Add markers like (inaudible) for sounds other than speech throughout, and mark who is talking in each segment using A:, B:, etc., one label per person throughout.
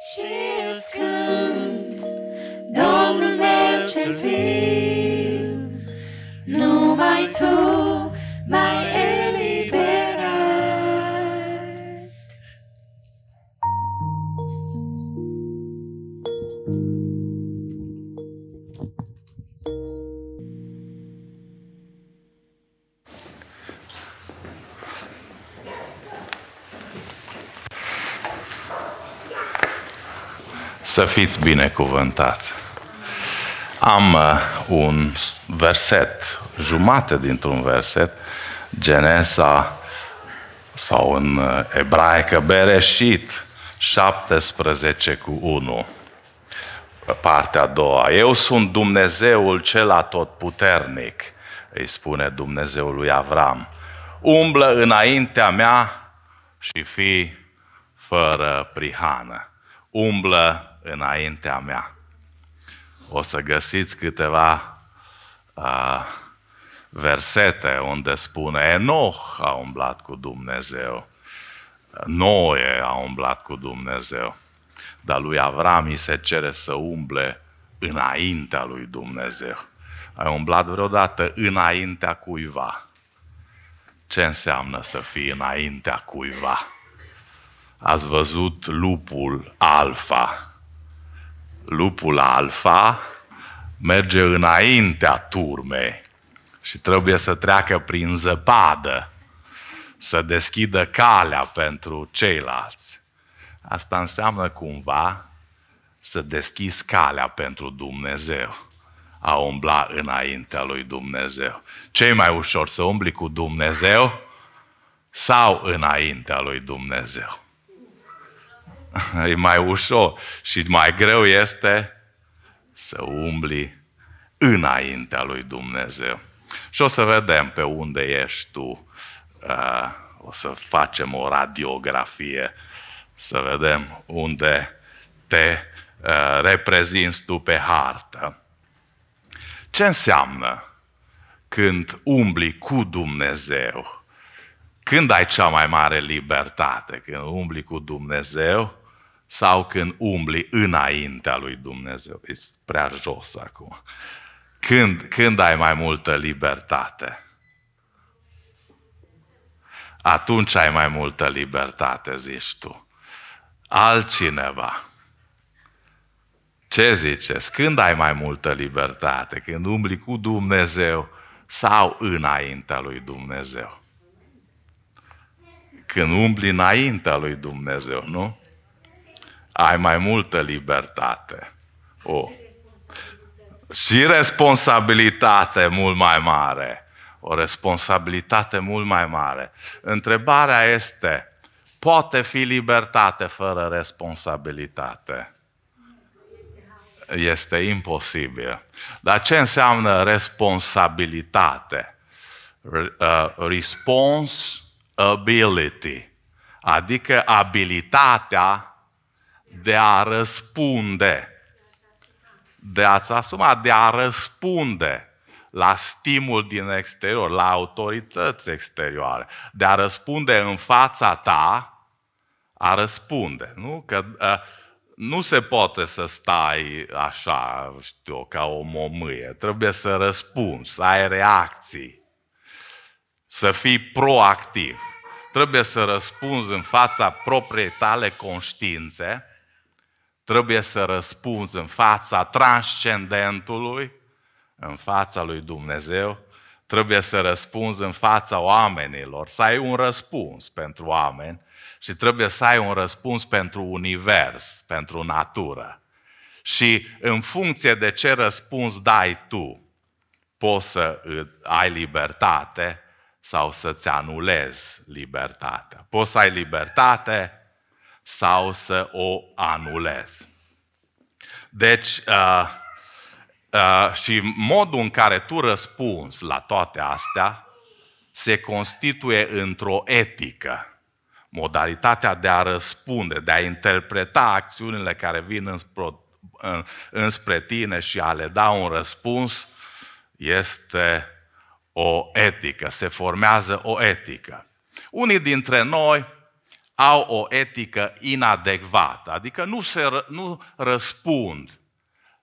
A: Și scând Domnul meu cel viu, numai Tu fiți binecuvântați. Am uh, un verset, jumate dintr-un verset, Genesa sau în uh, ebraică Bereșit 17 cu 1 partea a doua. Eu sunt Dumnezeul cel atotputernic, îi spune Dumnezeul lui Avram. Umblă înaintea mea și fi fără prihană. Umblă înaintea mea. O să găsiți câteva uh, versete unde spune Enoch a umblat cu Dumnezeu, Noe a umblat cu Dumnezeu, dar lui Avram îi se cere să umble înaintea lui Dumnezeu. Ai umblat vreodată înaintea cuiva. Ce înseamnă să fii înaintea cuiva? Ați văzut lupul alfa lupul alfa merge înaintea turmei și trebuie să treacă prin zăpadă, să deschidă calea pentru ceilalți. Asta înseamnă cumva să deschizi calea pentru Dumnezeu, a umbla înaintea lui Dumnezeu. ce mai ușor, să umbli cu Dumnezeu sau înaintea lui Dumnezeu? (laughs) e mai ușor și mai greu este să umbli înaintea lui Dumnezeu. Și o să vedem pe unde ești tu. Uh, o să facem o radiografie, să vedem unde te uh, reprezinți tu pe hartă. Ce înseamnă când umbli cu Dumnezeu? Când ai cea mai mare libertate? Când umbli cu Dumnezeu sau când umbli înaintea lui Dumnezeu. E prea jos acum. Când, când ai mai multă libertate? Atunci ai mai multă libertate, zici tu. Altcineva. Ce ziceți? Când ai mai multă libertate? Când umbli cu Dumnezeu sau înaintea lui Dumnezeu? Când umbli înaintea lui Dumnezeu, nu? ai mai multă libertate. Oh. Și responsabilitate mult mai mare. O responsabilitate mult mai mare. Întrebarea este, poate fi libertate fără responsabilitate? Este imposibil. Dar ce înseamnă responsabilitate? Uh, responsibility, adică abilitatea de a răspunde. De a-ți asuma, de a răspunde la stimul din exterior, la autorități exterioare, de a răspunde în fața ta, a răspunde, nu? Că a, ă, nu se poate să stai așa, știu, ca o momâie. Trebuie să răspunzi, să ai reacții, să fii proactiv. Trebuie să răspunzi în fața propriei tale conștiințe, Trebuie să răspunzi în fața transcendentului, în fața lui Dumnezeu, trebuie să răspunzi în fața oamenilor, să ai un răspuns pentru oameni și trebuie să ai un răspuns pentru univers, pentru natură. Și în funcție de ce răspuns dai tu, poți să ai libertate sau să-ți anulezi libertatea. Poți să ai libertate sau să o anulez. Deci, uh, uh, și modul în care tu răspunzi la toate astea se constituie într-o etică. Modalitatea de a răspunde, de a interpreta acțiunile care vin înspre, înspre tine și a le da un răspuns este o etică, se formează o etică. Unii dintre noi au o etică inadecvată, adică nu, se, nu răspund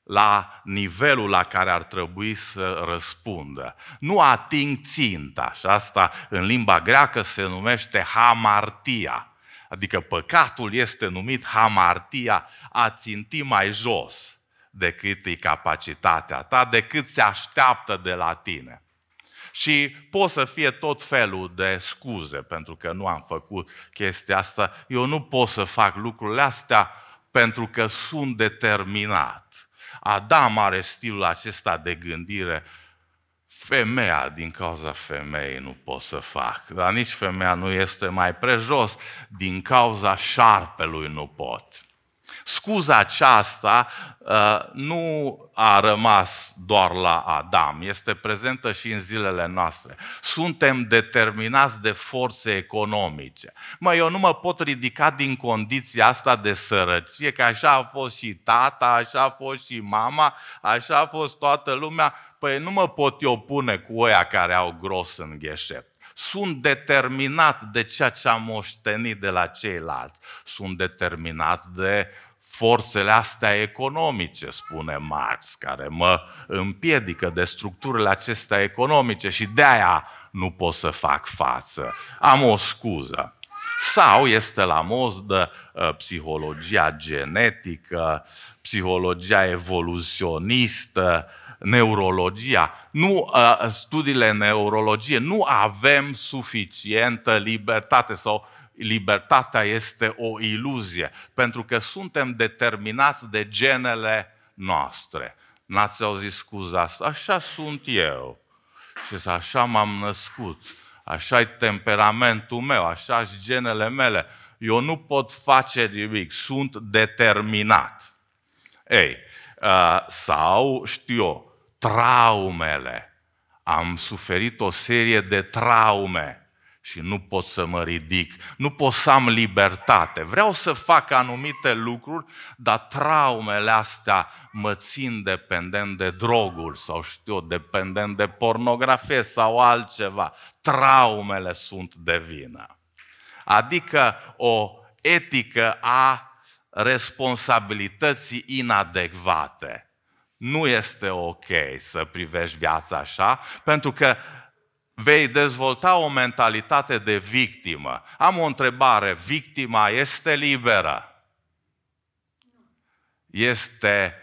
A: la nivelul la care ar trebui să răspundă. Nu ating ținta și asta în limba greacă se numește hamartia. Adică păcatul este numit hamartia, a ținti mai jos decât e capacitatea ta, decât se așteaptă de la tine. Și pot să fie tot felul de scuze pentru că nu am făcut chestia asta. Eu nu pot să fac lucrurile astea pentru că sunt determinat. Adam are stilul acesta de gândire. Femeia, din cauza femeii, nu pot să fac. Dar nici femeia nu este mai prejos. Din cauza șarpelui nu pot. Scuza aceasta uh, nu a rămas doar la Adam, este prezentă și în zilele noastre. Suntem determinați de forțe economice. Mă, eu nu mă pot ridica din condiția asta de sărăcie, că așa a fost și tata, așa a fost și mama, așa a fost toată lumea. Păi nu mă pot eu pune cu oia care au gros în gheșet. Sunt determinat de ceea ce am moștenit de la ceilalți. Sunt determinat de uh, forțele astea economice, spune Marx, care mă împiedică de structurile acestea economice și de aia nu pot să fac față. Am o scuză. Sau este la modă uh, psihologia genetică, psihologia evoluționistă, neurologia. Nu, uh, studiile neurologie. Nu avem suficientă libertate sau libertatea este o iluzie, pentru că suntem determinați de genele noastre. N-ați auzit scuza asta? Așa sunt eu. Și așa m-am născut. așa e temperamentul meu, așa și genele mele. Eu nu pot face nimic, sunt determinat. Ei, sau știu eu, traumele. Am suferit o serie de traume și nu pot să mă ridic, nu pot să am libertate. Vreau să fac anumite lucruri, dar traumele astea mă țin dependent de droguri sau știu, dependent de pornografie sau altceva. Traumele sunt de vină. Adică o etică a responsabilității inadecvate. Nu este ok să privești viața așa, pentru că vei dezvolta o mentalitate de victimă. Am o întrebare. Victima este liberă? Este,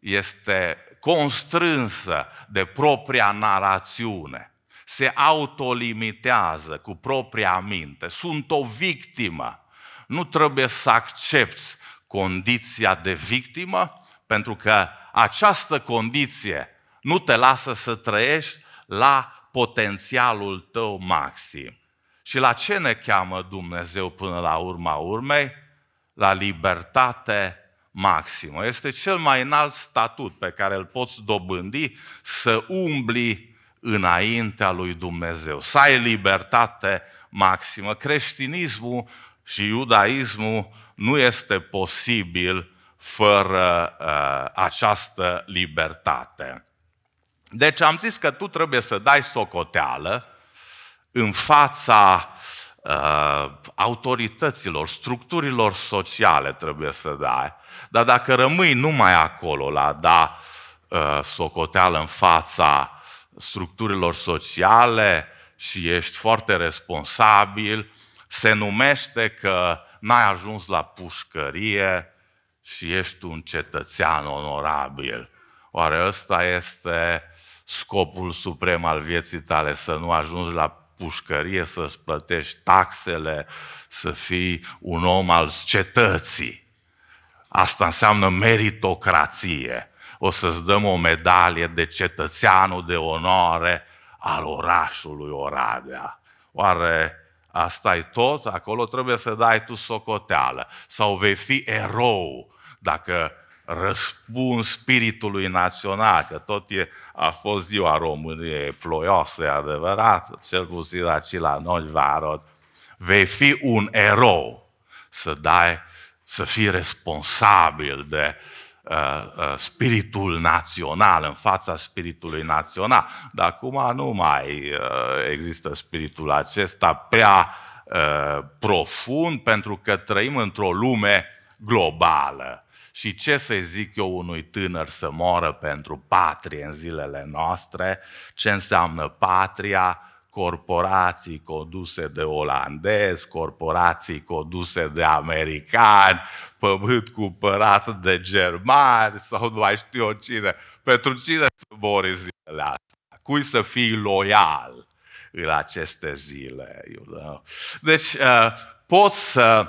A: este constrânsă de propria narațiune. Se autolimitează cu propria minte. Sunt o victimă. Nu trebuie să accepti condiția de victimă, pentru că această condiție nu te lasă să trăiești la potențialul tău maxim. Și la ce ne cheamă Dumnezeu până la urma urmei? La libertate maximă. Este cel mai înalt statut pe care îl poți dobândi să umbli înaintea lui Dumnezeu, să ai libertate maximă. Creștinismul și iudaismul nu este posibil fără uh, această libertate. Deci am zis că tu trebuie să dai socoteală în fața uh, autorităților, structurilor sociale trebuie să dai. Dar dacă rămâi numai acolo la da uh, socoteală în fața structurilor sociale și ești foarte responsabil, se numește că n-ai ajuns la pușcărie și ești un cetățean onorabil. Oare ăsta este scopul suprem al vieții tale, să nu ajungi la pușcărie, să-ți plătești taxele, să fii un om al cetății. Asta înseamnă meritocrație. O să-ți dăm o medalie de cetățeanul de onoare al orașului Oradea. Oare asta e tot? Acolo trebuie să dai tu socoteală. Sau vei fi erou dacă răspuns spiritului național, că tot e, a fost ziua României ploioasă, e adevărat, cel puțin ce la noi vă arăt, vei fi un erou să dai, să fii responsabil de uh, uh, spiritul național, în fața spiritului național. Dar acum nu mai uh, există spiritul acesta prea uh, profund, pentru că trăim într-o lume globală și ce să zic eu unui tânăr să moară pentru patrie în zilele noastre? Ce înseamnă patria? corporații conduse de olandezi, corporații conduse de americani, pământ cumpărat de germani sau nu mai știu eu cine. Pentru cine să mori zilele astea? Cui să fii loial în aceste zile? Deci, uh, pot să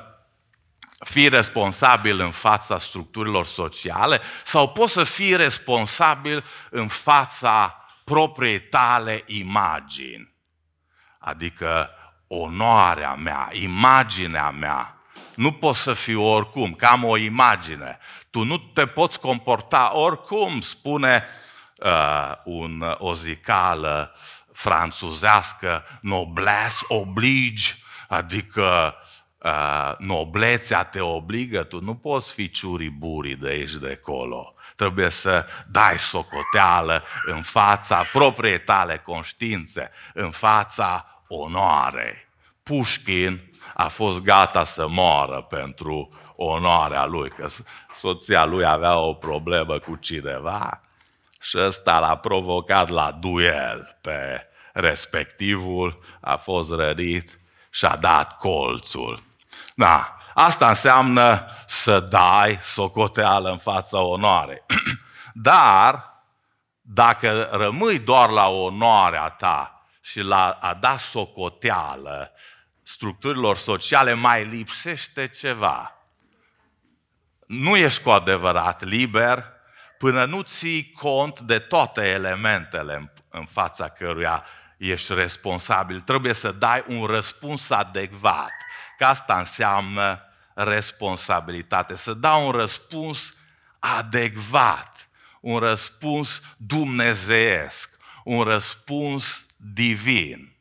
A: fii responsabil în fața structurilor sociale sau poți să fii responsabil în fața propriei tale imagini. Adică onoarea mea, imaginea mea. Nu poți să fii oricum, că am o imagine. Tu nu te poți comporta oricum, spune uh, un, uh, o zicală franțuzească, noblesse oblige, adică uh, noblețea te obligă, tu nu poți fi ciuriburii de aici de acolo. Trebuie să dai socoteală în fața propriei tale conștiințe, în fața onoarei. Pușkin a fost gata să moară pentru onoarea lui, că soția lui avea o problemă cu cineva și ăsta l-a provocat la duel pe respectivul, a fost rărit și a dat colțul. Da, asta înseamnă să dai socoteală în fața onoarei. (clears throat) Dar, dacă rămâi doar la onoarea ta și la a da socoteală structurilor sociale, mai lipsește ceva. Nu ești cu adevărat liber până nu ții cont de toate elementele în fața căruia ești responsabil. Trebuie să dai un răspuns adecvat Că asta înseamnă responsabilitate, să dau un răspuns adecvat, un răspuns dumnezeiesc, un răspuns divin.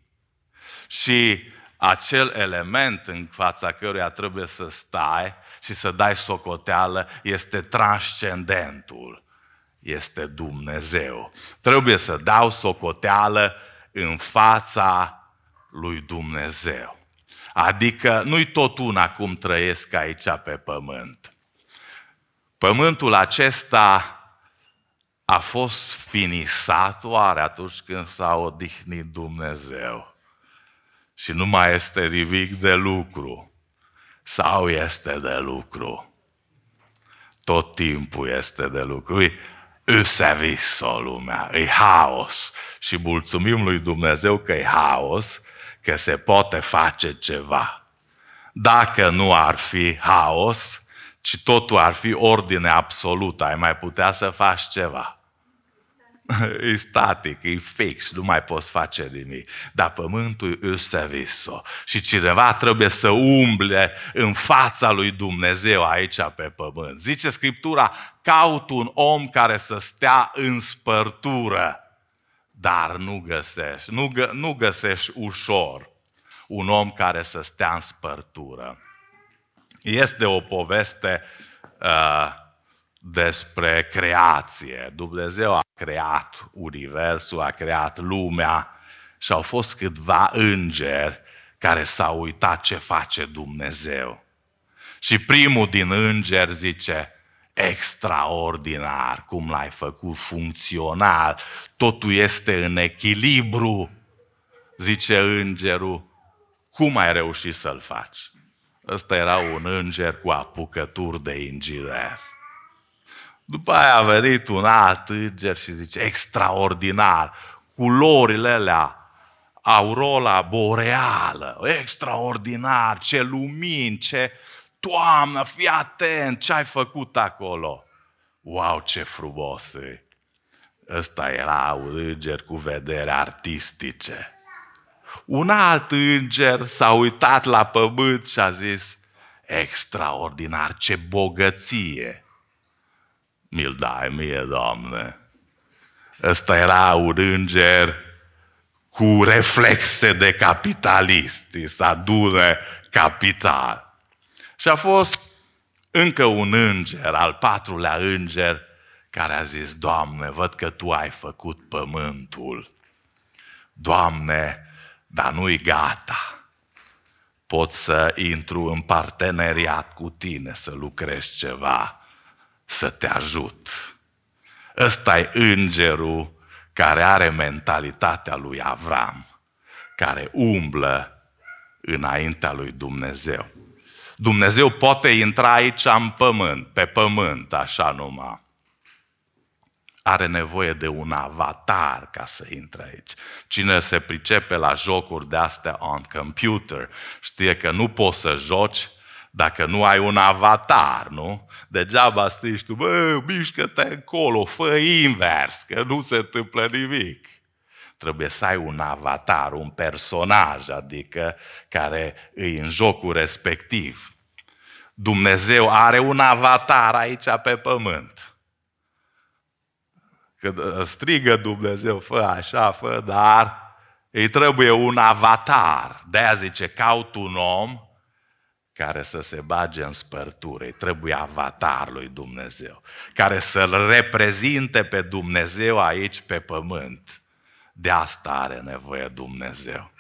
A: Și acel element în fața căruia trebuie să stai și să dai socoteală este transcendentul, este Dumnezeu. Trebuie să dau socoteală în fața lui Dumnezeu. Adică nu-i tot una cum trăiesc aici pe pământ. Pământul acesta a fost finisat oare atunci când s-a odihnit Dumnezeu și nu mai este rivic de lucru sau este de lucru. Tot timpul este de lucru. E vis o lumea, e haos. Și mulțumim lui Dumnezeu că e haos, că se poate face ceva. Dacă nu ar fi haos, ci totul ar fi ordine absolută, ai mai putea să faci ceva. (laughs) E static, e fix, nu mai poți face nimic. Dar pământul îl serviso. Și cineva trebuie să umble în fața lui Dumnezeu aici pe pământ. Zice Scriptura, caut un om care să stea în spărtură dar nu găsești, nu, gă, nu găsești ușor un om care să stea în spărtură. Este o poveste uh, despre creație. Dumnezeu a creat universul, a creat lumea și au fost câtva îngeri care s-au uitat ce face Dumnezeu. Și primul din îngeri zice, extraordinar cum l-ai făcut funcțional, totul este în echilibru, zice îngerul, cum ai reușit să-l faci? Ăsta era un înger cu apucături de inginer. După aia a venit un alt înger și zice, extraordinar, culorile alea, aurora boreală, extraordinar, ce lumini, ce... Doamnă, fii atent, ce ai făcut acolo? Wow, ce frumos e! Ăsta era un înger cu vedere artistice. Un alt înger s-a uitat la pământ și a zis, extraordinar, ce bogăție! Mi-l dai mie, Doamne! Ăsta era un înger cu reflexe de capitalist, să adune capital. Și a fost încă un înger, al patrulea înger, care a zis, Doamne, văd că Tu ai făcut pământul. Doamne, dar nu-i gata. Pot să intru în parteneriat cu Tine, să lucrez ceva, să te ajut. ăsta e îngerul care are mentalitatea lui Avram, care umblă înaintea lui Dumnezeu. Dumnezeu poate intra aici în pământ, pe pământ, așa numai. Are nevoie de un avatar ca să intre aici. Cine se pricepe la jocuri de astea on computer știe că nu poți să joci dacă nu ai un avatar, nu? Degeaba strigi tu, bă, mișcă-te încolo, fă invers, că nu se întâmplă nimic trebuie să ai un avatar, un personaj, adică care îi în jocul respectiv. Dumnezeu are un avatar aici pe pământ. Că ă, strigă Dumnezeu, fă așa, fă, dar îi trebuie un avatar. De-aia zice, caut un om care să se bage în spărtură. Îi trebuie avatar lui Dumnezeu, care să-L reprezinte pe Dumnezeu aici pe pământ. De asta are nevoie Dumnezeu.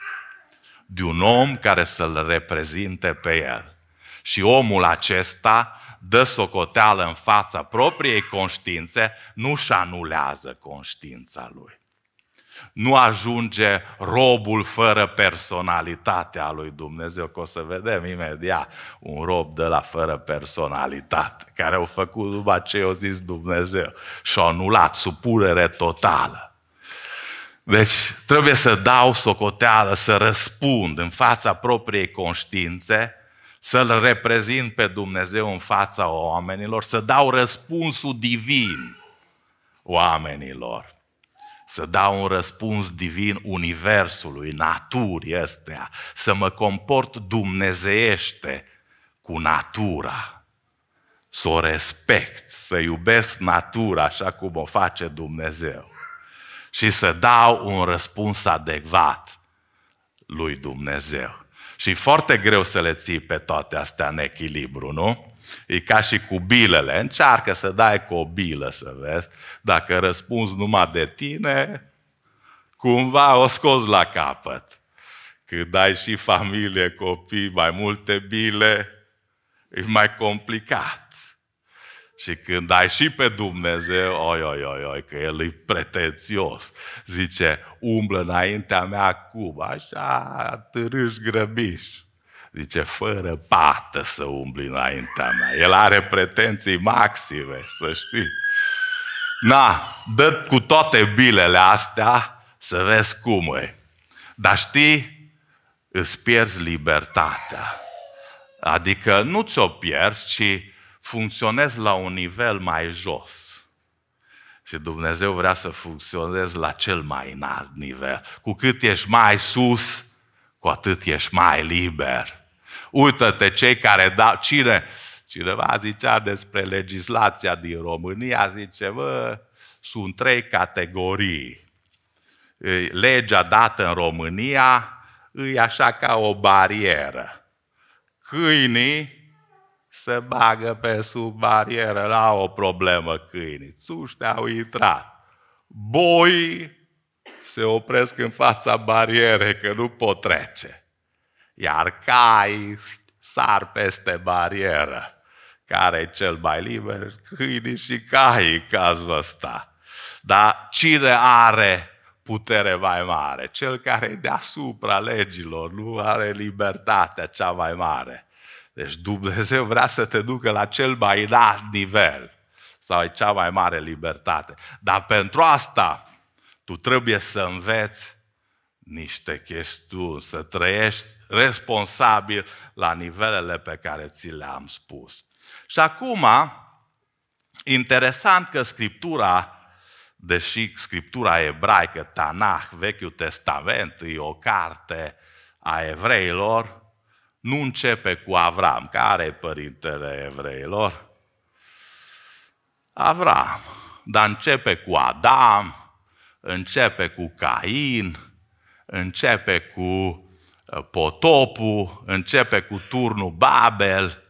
A: De un om care să-l reprezinte pe el. Și omul acesta dă socoteală în fața propriei conștiințe, nu-și anulează conștiința lui. Nu ajunge robul fără personalitatea lui Dumnezeu, că o să vedem imediat un rob de la fără personalitate, care au făcut după ce i-a zis Dumnezeu și a anulat supurere totală. Deci trebuie să dau socoteală, să răspund în fața propriei conștiințe, să-L reprezint pe Dumnezeu în fața oamenilor, să dau răspunsul divin oamenilor, să dau un răspuns divin universului, naturii ăstea, să mă comport dumnezeiește cu natura, să o respect, să iubesc natura așa cum o face Dumnezeu și să dau un răspuns adecvat lui Dumnezeu. Și foarte greu să le ții pe toate astea în echilibru, nu? E ca și cu bilele. Încearcă să dai cu o bilă să vezi. Dacă răspunzi numai de tine, cumva o scoți la capăt. Când dai și familie, copii, mai multe bile, e mai complicat. Și când ai și pe Dumnezeu, oi, oi, oi, oi, că El e pretențios. Zice, umblă înaintea mea acum, așa, târâși grăbiș. Zice, fără pată să umbli înaintea mea. El are pretenții maxime, să știi. Na, dă cu toate bilele astea să vezi cum e. Dar știi, îți pierzi libertatea. Adică nu ți-o pierzi, ci funcționez la un nivel mai jos. Și Dumnezeu vrea să funcționezi la cel mai înalt nivel. Cu cât ești mai sus, cu atât ești mai liber. Uită-te cei care dau... Cine? Cineva zicea despre legislația din România, zice, bă, sunt trei categorii. Legea dată în România e așa ca o barieră. Câinii se bagă pe sub barieră la o problemă câinii. Țuște au intrat. Boi se opresc în fața barierei că nu pot trece. Iar cai sar peste barieră. Care e cel mai liber? Câinii și cai în cazul ăsta. Dar cine are putere mai mare? Cel care e deasupra legilor, nu are libertatea cea mai mare. Deci Dumnezeu vrea să te ducă la cel mai înalt nivel sau e cea mai mare libertate. Dar pentru asta tu trebuie să înveți niște chestiuni, să trăiești responsabil la nivelele pe care ți le-am spus. Și acum, interesant că Scriptura, deși Scriptura ebraică, Tanah, Vechiul Testament, e o carte a evreilor, nu începe cu Avram. Care e părintele evreilor? Avram. Dar începe cu Adam, începe cu Cain, începe cu uh, potopul, începe cu turnul Babel.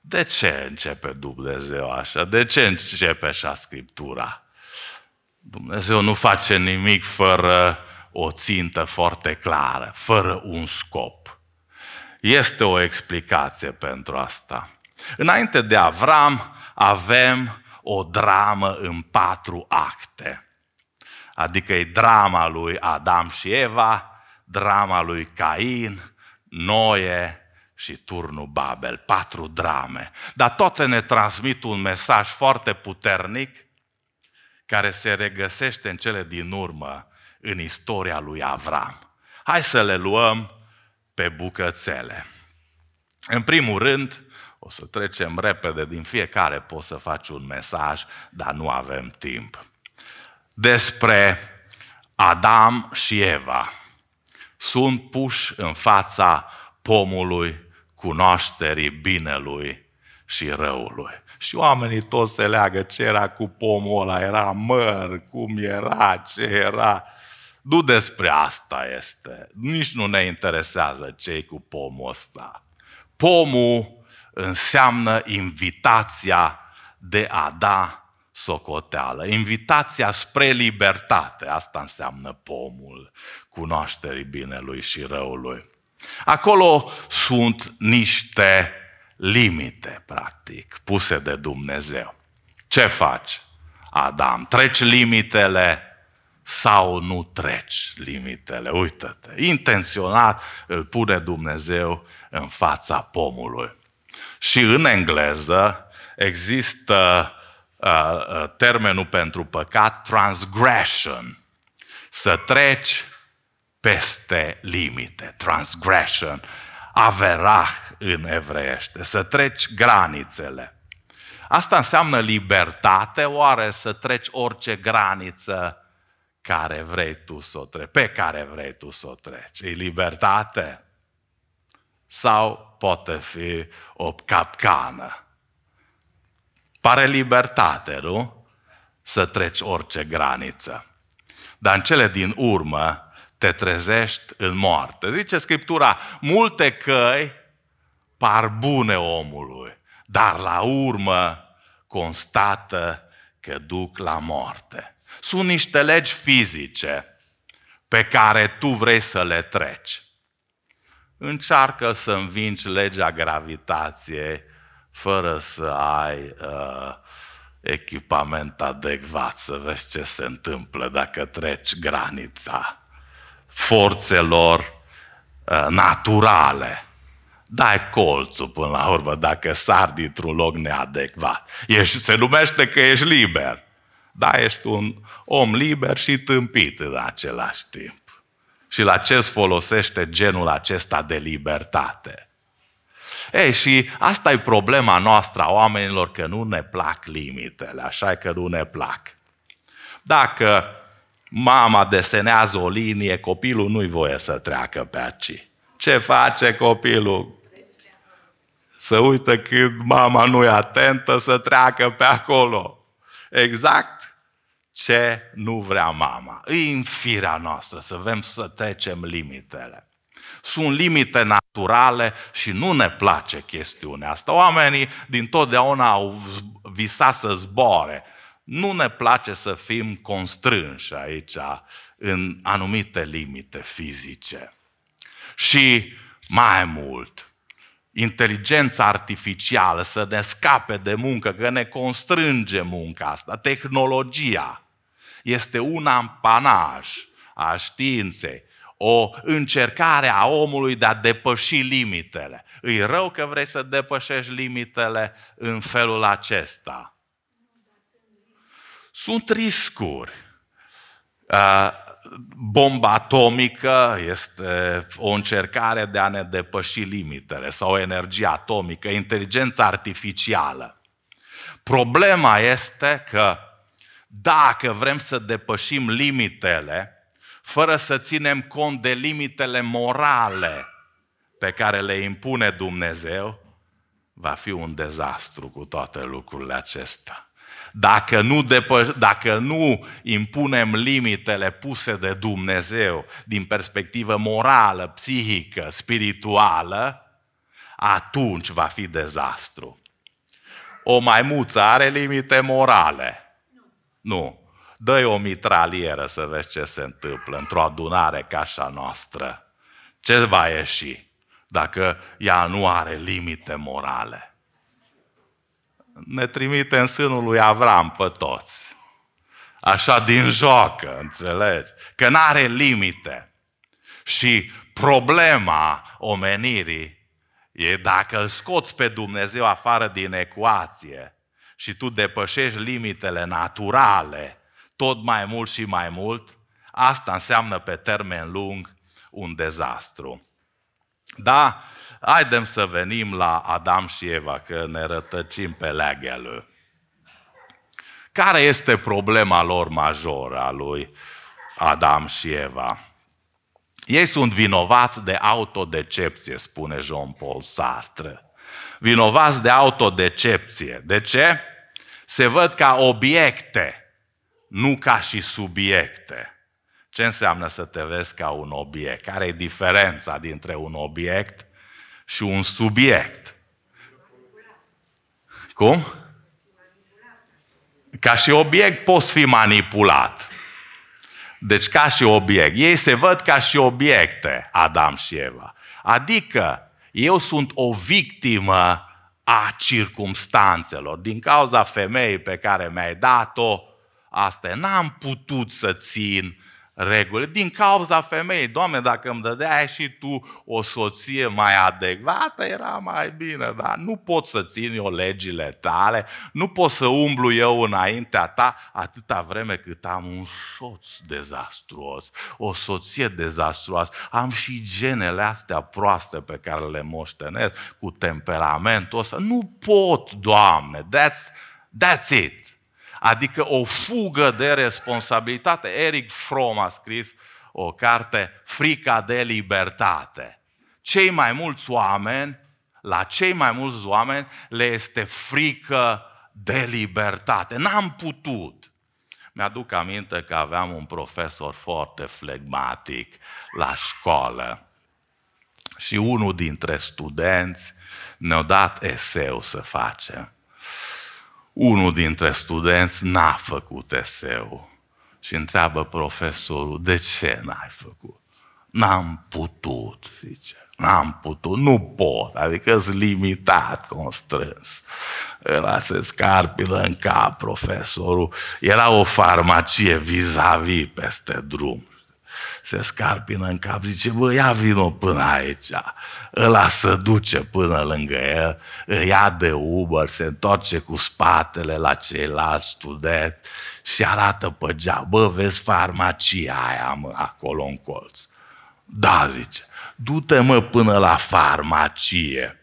A: De ce începe Dumnezeu așa? De ce începe așa Scriptura? Dumnezeu nu face nimic fără o țintă foarte clară, fără un scop. Este o explicație pentru asta. Înainte de Avram, avem o dramă în patru acte. Adică e drama lui Adam și Eva, drama lui Cain, Noe și turnul Babel. Patru drame. Dar toate ne transmit un mesaj foarte puternic care se regăsește în cele din urmă în istoria lui Avram. Hai să le luăm pe bucățele. În primul rând, o să trecem repede din fiecare, poți să faci un mesaj, dar nu avem timp. Despre Adam și Eva. Sunt puși în fața pomului cunoașterii binelui și răului. Și oamenii toți se leagă ce era cu pomul ăla, era măr, cum era, ce era. Nu despre asta este. Nici nu ne interesează ce cu pomul ăsta. Pomul înseamnă invitația de a da socoteală, invitația spre libertate. Asta înseamnă pomul cunoașterii binelui și răului. Acolo sunt niște limite, practic, puse de Dumnezeu. Ce faci, Adam? Treci limitele sau nu treci limitele. Uită-te, intenționat îl pune Dumnezeu în fața pomului. Și în engleză există uh, uh, termenul pentru păcat transgression. Să treci peste limite, transgression, averah în evreiește, să treci granițele. Asta înseamnă libertate, oare să treci orice graniță care vrei tu să o treci, pe care vrei tu să o treci. E libertate? Sau poate fi o capcană? Pare libertate, nu? Să treci orice graniță. Dar în cele din urmă te trezești în moarte. Zice Scriptura, multe căi par bune omului, dar la urmă constată că duc la moarte sunt niște legi fizice pe care tu vrei să le treci. Încearcă să învingi legea gravitației fără să ai uh, echipament adecvat, să vezi ce se întâmplă dacă treci granița forțelor uh, naturale. Dai colțul până la urmă dacă sar dintr-un loc neadecvat. Ești, se numește că ești liber. Da, ești un om liber și tâmpit în același timp. Și la ce îți folosește genul acesta de libertate? Ei, și asta e problema noastră a oamenilor, că nu ne plac limitele, așa că nu ne plac. Dacă mama desenează o linie, copilul nu-i voie să treacă pe aici. Ce face copilul? Să uită când mama nu e atentă să treacă pe acolo. Exact ce nu vrea mama. E în firea noastră să vrem să trecem limitele. Sunt limite naturale și nu ne place chestiunea asta. Oamenii din totdeauna au visat să zboare. Nu ne place să fim constrânși aici în anumite limite fizice. Și mai mult, inteligența artificială să ne scape de muncă, că ne constrânge munca asta, tehnologia este un ampanaj a științei, o încercare a omului de a depăși limitele. Îi rău că vrei să depășești limitele în felul acesta. Sunt riscuri. Bomba atomică este o încercare de a ne depăși limitele sau energia atomică, inteligența artificială. Problema este că dacă vrem să depășim limitele, fără să ținem cont de limitele morale pe care le impune Dumnezeu, va fi un dezastru cu toate lucrurile acestea. Dacă nu, depă- dacă nu impunem limitele puse de Dumnezeu din perspectivă morală, psihică, spirituală, atunci va fi dezastru. O maimuță are limite morale nu. dă o mitralieră să vezi ce se întâmplă într-o adunare ca așa noastră. Ce va ieși dacă ea nu are limite morale? Ne trimite în sânul lui Avram pe toți. Așa din joacă, înțelegi? Că nu are limite. Și problema omenirii e dacă îl scoți pe Dumnezeu afară din ecuație, și tu depășești limitele naturale tot mai mult și mai mult, asta înseamnă pe termen lung un dezastru. Da, haidem să venim la Adam și Eva, că ne rătăcim pe leagea Care este problema lor majoră a lui Adam și Eva? Ei sunt vinovați de autodecepție, spune Jean-Paul Sartre vinovați de autodecepție. De ce? Se văd ca obiecte, nu ca și subiecte. Ce înseamnă să te vezi ca un obiect? Care e diferența dintre un obiect și un subiect? Cum? Ca și obiect poți fi manipulat. Deci ca și obiect. Ei se văd ca și obiecte, Adam și Eva. Adică eu sunt o victimă a circumstanțelor. Din cauza femeii pe care mi-ai dat-o, asta n-am putut să țin reguli din cauza femeii. Doamne, dacă îmi dădeai și tu o soție mai adecvată, era mai bine, dar nu pot să țin eu legile tale, nu pot să umblu eu înaintea ta atâta vreme cât am un soț dezastruos, o soție dezastruoasă. Am și genele astea proaste pe care le moștenesc cu temperamentul ăsta. Nu pot, Doamne, that's, that's it adică o fugă de responsabilitate. Eric Fromm a scris o carte, Frica de libertate. Cei mai mulți oameni, la cei mai mulți oameni le este frică de libertate. N-am putut. Mi-aduc aminte că aveam un profesor foarte flegmatic la școală. Și unul dintre studenți ne-a dat eseu să facem unul dintre studenți n-a făcut eseu și întreabă profesorul, de ce n-ai făcut? N-am putut, zice. N-am putut, nu pot, adică sunt limitat, constrâns. Era se scarpilă în cap, profesorul. Era o farmacie vis-a-vis peste drum se scarpină în cap, zice, bă, ia vino până aici. Ăla se duce până lângă el, îi ia de Uber, se întoarce cu spatele la ceilalți studenți și arată pe geam, bă, vezi farmacia aia, mă, acolo în colț. Da, zice, du-te, mă, până la farmacie.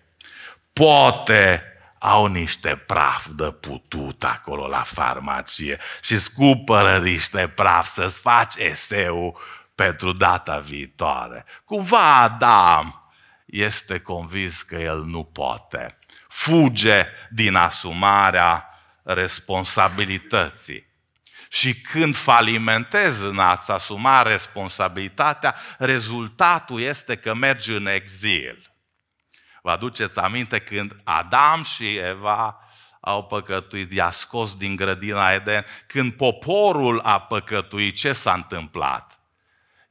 A: Poate au niște praf de putut acolo la farmacie și scupără niște praf să-ți faci eseu pentru data viitoare. Cumva Adam este convins că el nu poate. Fuge din asumarea responsabilității. Și când falimentez în a-ți asuma responsabilitatea, rezultatul este că mergi în exil. Vă aduceți aminte când Adam și Eva au păcătuit, i-a scos din grădina Eden, când poporul a păcătuit, ce s-a întâmplat?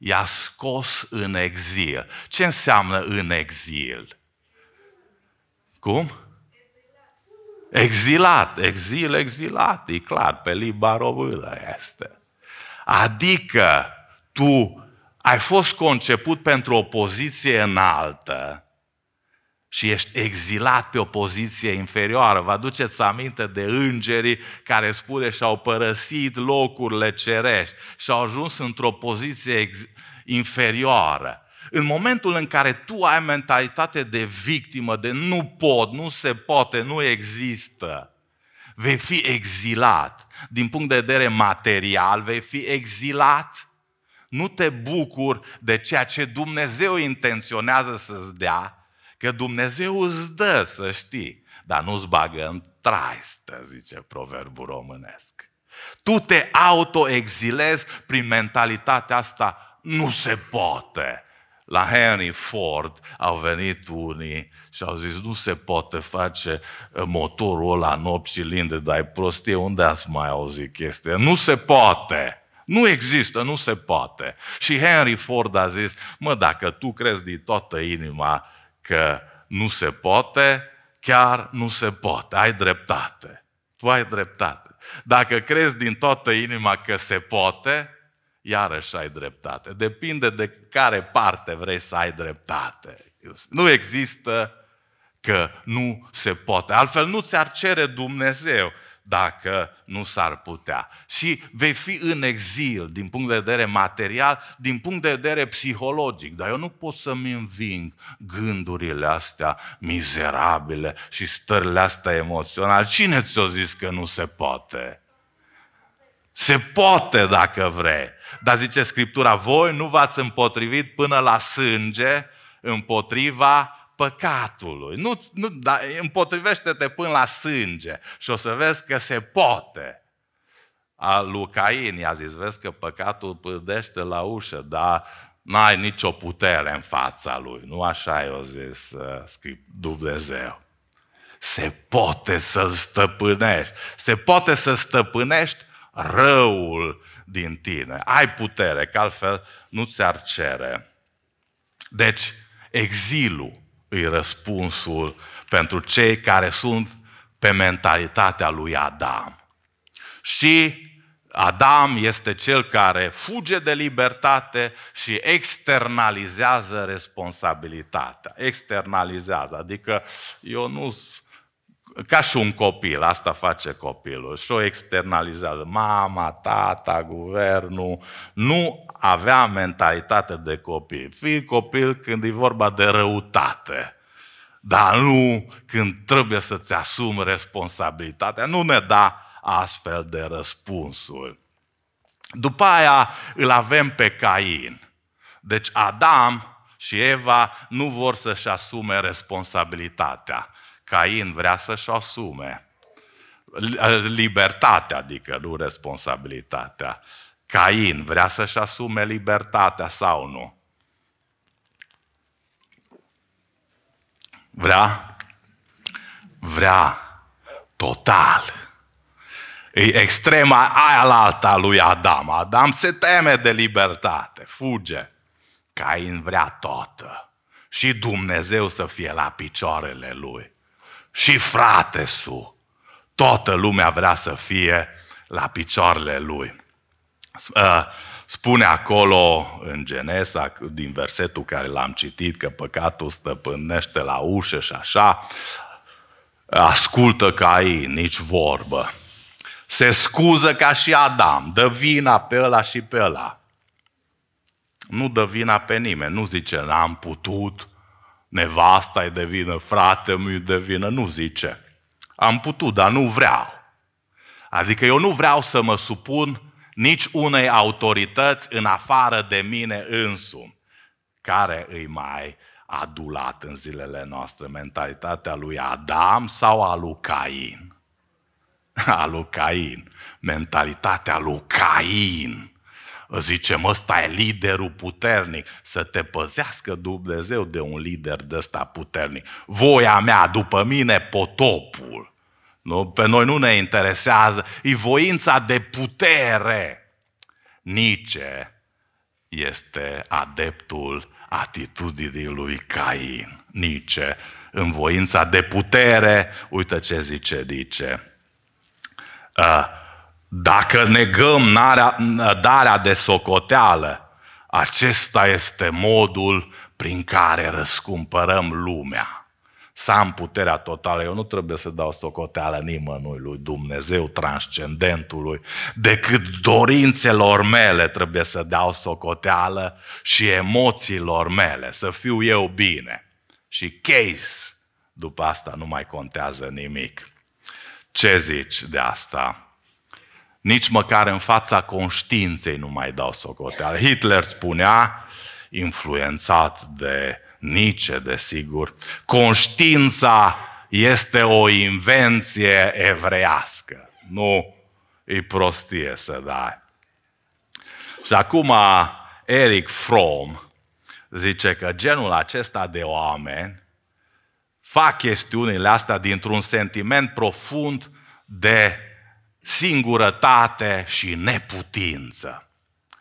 A: i-a scos în exil. Ce înseamnă în exil? Cum? Exilat, exil, exilat, e clar, pe limba română este. Adică tu ai fost conceput pentru o poziție înaltă, și ești exilat pe o poziție inferioară. Vă aduceți aminte de îngerii care spune și-au părăsit locurile cerești și au ajuns într-o poziție ex- inferioară. În momentul în care tu ai mentalitate de victimă, de nu pot, nu se poate, nu există, vei fi exilat. Din punct de vedere material, vei fi exilat. Nu te bucur de ceea ce Dumnezeu intenționează să-ți dea, Că Dumnezeu îți dă, să știi, dar nu-ți bagă în traistă, zice proverbul românesc. Tu te autoexilezi prin mentalitatea asta, nu se poate. La Henry Ford au venit unii și au zis, nu se poate face uh, motorul ăla în opt cilindri, dar e prostie, unde ați mai auzit chestia? Nu se poate! Nu există, nu se poate. Și Henry Ford a zis, mă, dacă tu crezi din toată inima că nu se poate, chiar nu se poate. Ai dreptate. Tu ai dreptate. Dacă crezi din toată inima că se poate, iarăși ai dreptate. Depinde de care parte vrei să ai dreptate. Nu există că nu se poate. Altfel nu ți-ar cere Dumnezeu dacă nu s-ar putea. Și vei fi în exil din punct de vedere material, din punct de vedere psihologic. Dar eu nu pot să-mi înving gândurile astea mizerabile și stările astea emoționale. Cine ți-a zis că nu se poate? Se poate dacă vrei. Dar zice Scriptura, voi nu v-ați împotrivit până la sânge împotriva păcatului. Nu, nu, da, împotrivește-te până la sânge și o să vezi că se poate. A Lucain i-a zis, vezi că păcatul pârdește la ușă, dar n-ai nicio putere în fața lui. Nu așa i-a zis uh, scrip Dumnezeu. Se poate să-l stăpânești. Se poate să stăpânești răul din tine. Ai putere, că altfel nu ți-ar cere. Deci, exilul îi răspunsul pentru cei care sunt pe mentalitatea lui Adam. Și Adam este cel care fuge de libertate și externalizează responsabilitatea. Externalizează, adică eu nu sunt ca și un copil, asta face copilul și o externalizează. Mama, tata, guvernul, nu avea mentalitate de copil. Fii copil când e vorba de răutate, dar nu când trebuie să-ți asumi responsabilitatea. Nu ne da astfel de răspunsuri. După aia îl avem pe Cain. Deci Adam și Eva nu vor să-și asume responsabilitatea. Cain vrea să-și asume libertatea, adică nu responsabilitatea. Cain vrea să-și asume libertatea sau nu? Vrea? Vrea. Total. E extrema aia la alta lui Adam. Adam se teme de libertate, fuge. Cain vrea toată. Și Dumnezeu să fie la picioarele lui și su, Toată lumea vrea să fie la picioarele lui. Ă, spune acolo în Genesa, din versetul care l-am citit, că păcatul stăpânește la ușă și așa, ascultă ei, nici vorbă. Se scuză ca și Adam, dă vina pe ăla și pe ăla. Nu dă vina pe nimeni, nu zice n-am putut, nevasta e de vină, frate mi de vină, nu zice. Am putut, dar nu vreau. Adică eu nu vreau să mă supun nici unei autorități în afară de mine însumi, care îi mai adulat în zilele noastre, mentalitatea lui Adam sau a lui Cain? (laughs) A lui Cain. Mentalitatea lui Cain zicem, ăsta e liderul puternic, să te păzească Dumnezeu de un lider de ăsta puternic. Voia mea, după mine, potopul. Nu? Pe noi nu ne interesează. E voința de putere. Nice este adeptul atitudinii lui Cain. Nice, în voința de putere, uite ce zice dice. Uh, dacă negăm darea de socoteală, acesta este modul prin care răscumpărăm lumea. Să am puterea totală, eu nu trebuie să dau socoteală nimănui lui Dumnezeu transcendentului, decât dorințelor mele trebuie să dau socoteală și emoțiilor mele, să fiu eu bine. Și case, după asta nu mai contează nimic. Ce zici de asta? nici măcar în fața conștiinței nu mai dau socoteală. Hitler spunea, influențat de Nietzsche, desigur, conștiința este o invenție evreiască. Nu e prostie să dai. Și acum Eric Fromm zice că genul acesta de oameni fac chestiunile astea dintr-un sentiment profund de singurătate și neputință.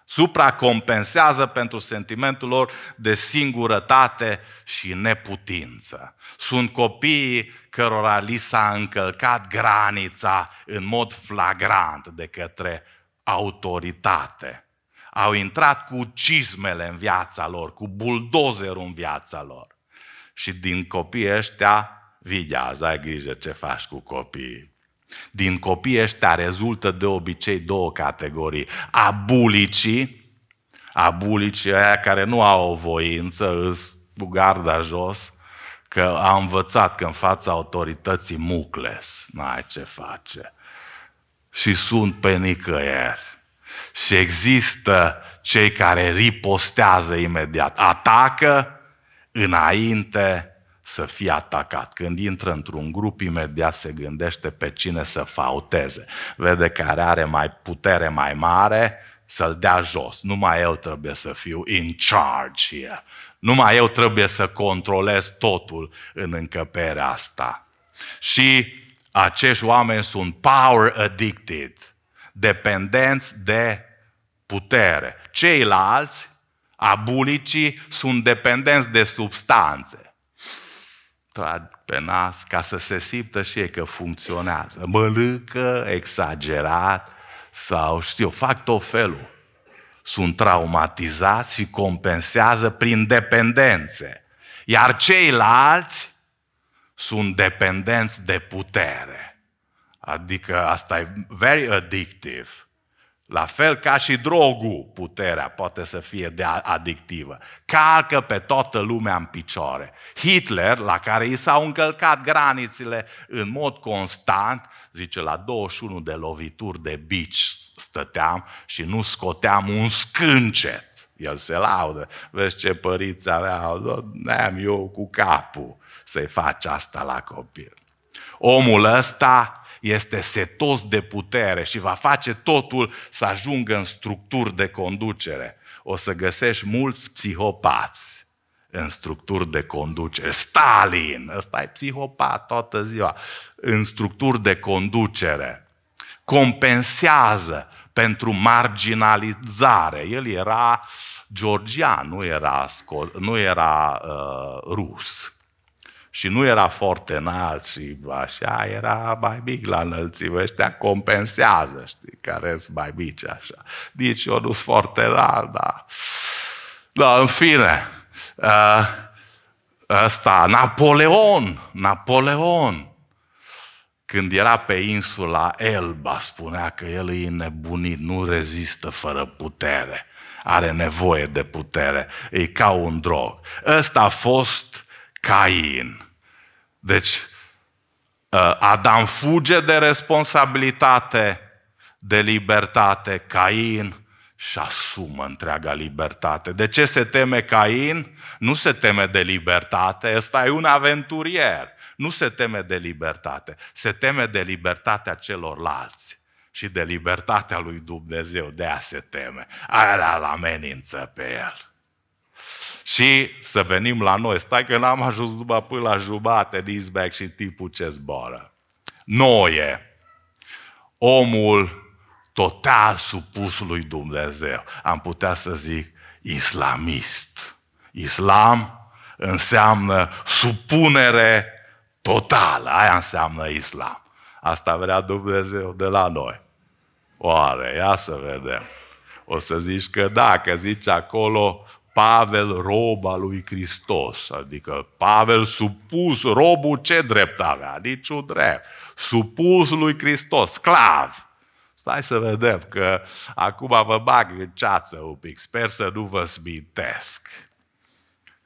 A: Supracompensează pentru sentimentul lor de singurătate și neputință. Sunt copiii cărora li s-a încălcat granița în mod flagrant de către autoritate. Au intrat cu cizmele în viața lor, cu buldozerul în viața lor. Și din copiii ăștia, Videa, ai grijă ce faci cu copiii din copiii ăștia rezultă de obicei două categorii. Abulicii, abulicii aia care nu au o voință, îs cu garda jos, că a învățat că în fața autorității mucles, n-ai ce face. Și sunt pe nicăieri. Și există cei care ripostează imediat, atacă înainte să fie atacat. Când intră într-un grup, imediat se gândește pe cine să fauteze. Vede care are mai putere mai mare, să-l dea jos. Numai el trebuie să fiu in charge here. Numai eu trebuie să controlez totul în încăperea asta. Și acești oameni sunt power addicted, dependenți de putere. Ceilalți, abulicii, sunt dependenți de substanțe trag pe nas ca să se simtă și ei că funcționează. Mălâcă, exagerat sau știu, fac tot felul. Sunt traumatizați și compensează prin dependențe. Iar ceilalți sunt dependenți de putere. Adică asta e very addictive. La fel ca și drogul, puterea poate să fie de adictivă. Calcă pe toată lumea în picioare. Hitler, la care i s-au încălcat granițele în mod constant, zice, la 21 de lovituri de bici stăteam și nu scoteam un scâncet. El se laudă. Vezi ce părinți aveau, ne-am eu cu capul să-i faci asta la copil. Omul ăsta este setos de putere și va face totul să ajungă în structuri de conducere. O să găsești mulți psihopați în structuri de conducere. Stalin, ăsta e psihopat toată ziua, în structuri de conducere. Compensează pentru marginalizare. El era georgian, nu era, nu era uh, rus. Și nu era foarte înalt și așa, era mai mic la înălțime. Ăștia compensează, știi, care sunt mai mici așa. Nici eu nu sunt foarte înalt, dar... Da, în fine. Ăsta, Napoleon, Napoleon, când era pe insula Elba, spunea că el e nebunit, nu rezistă fără putere, are nevoie de putere, e ca un drog. Ăsta a fost Cain. Deci, uh, Adam fuge de responsabilitate, de libertate. Cain și asumă întreaga libertate. De ce se teme Cain? Nu se teme de libertate, ăsta e un aventurier. Nu se teme de libertate, se teme de libertatea celorlalți și de libertatea lui Dumnezeu, de a se teme. Aia la amenință pe el și să venim la noi. Stai că n-am ajuns după până la jumate în Izbec și tipul ce zboară. Noie. omul total supus lui Dumnezeu. Am putea să zic islamist. Islam înseamnă supunere totală. Aia înseamnă islam. Asta vrea Dumnezeu de la noi. Oare, ia să vedem. O să zici că da, că zici acolo Pavel, roba lui Hristos, adică Pavel supus, robul ce drept avea? Niciun drept. Supus lui Hristos, sclav. Stai să vedem că acum vă bag în ceață un pic, sper să nu vă smintesc.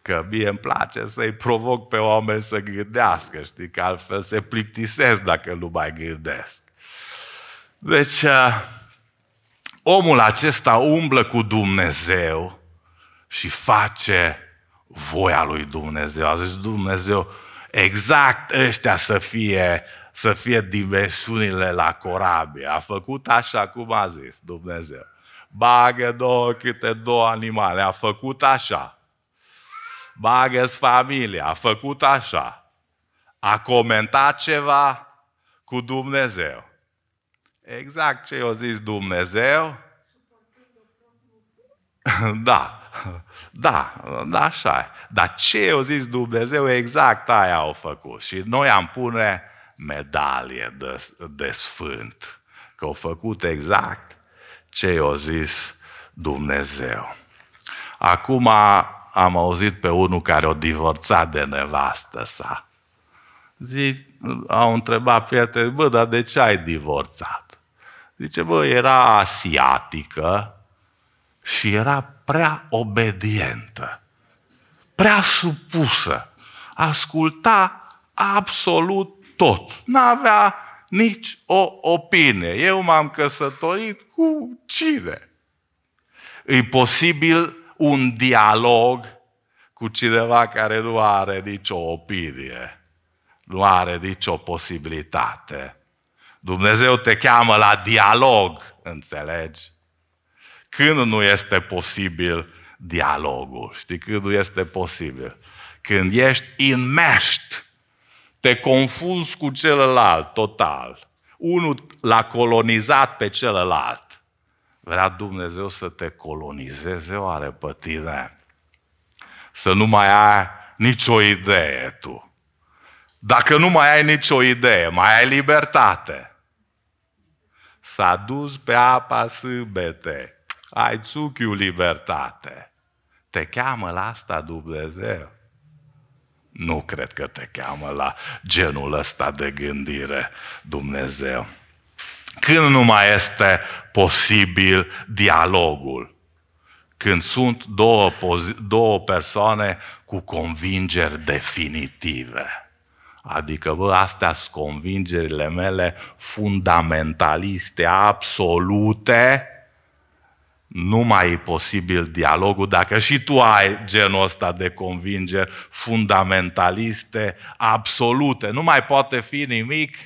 A: Că mie îmi place să-i provoc pe oameni să gândească, știi, că altfel se plictisesc dacă nu mai gândesc. Deci, uh, omul acesta umblă cu Dumnezeu, și face voia lui Dumnezeu. A zis Dumnezeu, exact ăștia să fie, să fie dimensiunile la corabie. A făcut așa cum a zis Dumnezeu. Bagă două câte două animale, a făcut așa. bagă familia, a făcut așa. A comentat ceva cu Dumnezeu. Exact ce i-a zis Dumnezeu. (laughs) da. (laughs) Da, da, așa Dar ce eu zis Dumnezeu, exact aia au făcut. Și noi am pune medalie de, de sfânt. Că au făcut exact ce eu zis Dumnezeu. Acum am auzit pe unul care o divorțat de nevastă sa. Zic, au întrebat prieteni, bă, dar de ce ai divorțat? Zice, bă, era asiatică și era prea obedientă, prea supusă, asculta absolut tot. N-avea nici o opinie. Eu m-am căsătorit cu cine? E posibil un dialog cu cineva care nu are nicio opinie, nu are nicio posibilitate. Dumnezeu te cheamă la dialog, înțelegi? Când nu este posibil dialogul, știi, când nu este posibil. Când ești inmeșt, te confunzi cu celălalt total. Unul l-a colonizat pe celălalt. Vrea Dumnezeu să te colonizeze oare pe tine. Să nu mai ai nicio idee tu. Dacă nu mai ai nicio idee, mai ai libertate. S-a dus pe apa sâmbetei ai țuchiu libertate. Te cheamă la asta Dumnezeu? Nu cred că te cheamă la genul ăsta de gândire Dumnezeu. Când nu mai este posibil dialogul? Când sunt două, pozi- două persoane cu convingeri definitive. Adică, bă, astea sunt convingerile mele fundamentaliste, absolute, nu mai e posibil dialogul dacă și tu ai genul ăsta de convingeri fundamentaliste, absolute. Nu mai poate fi nimic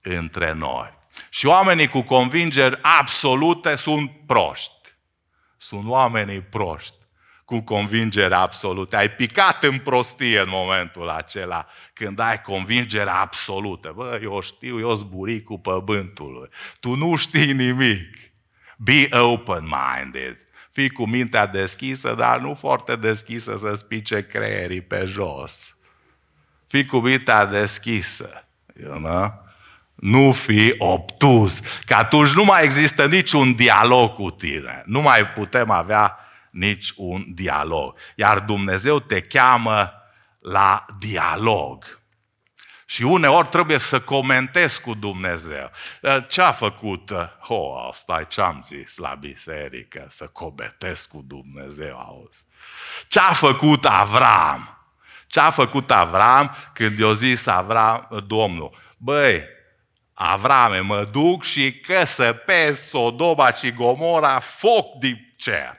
A: între noi. Și oamenii cu convingeri absolute sunt proști. Sunt oamenii proști cu convingeri absolute. Ai picat în prostie în momentul acela, când ai convingere absolută. Bă, eu știu, eu cu pământului. Tu nu știi nimic. Be open-minded. Fii cu mintea deschisă, dar nu foarte deschisă să spice creierii pe jos. Fii cu mintea deschisă. You know? Nu fi obtuz, că atunci nu mai există niciun dialog cu tine. Nu mai putem avea nici un dialog. Iar Dumnezeu te cheamă la dialog. Și uneori trebuie să comentez cu Dumnezeu. Ă, ce a făcut? Ho, stai, ce-am zis la biserică? Să cobetez cu Dumnezeu, auzi. Ce a făcut Avram? Ce a făcut Avram când i-a zis Avram, Domnul? Băi, Avrame, mă duc și căsăpesc Sodoma și Gomora foc din cer.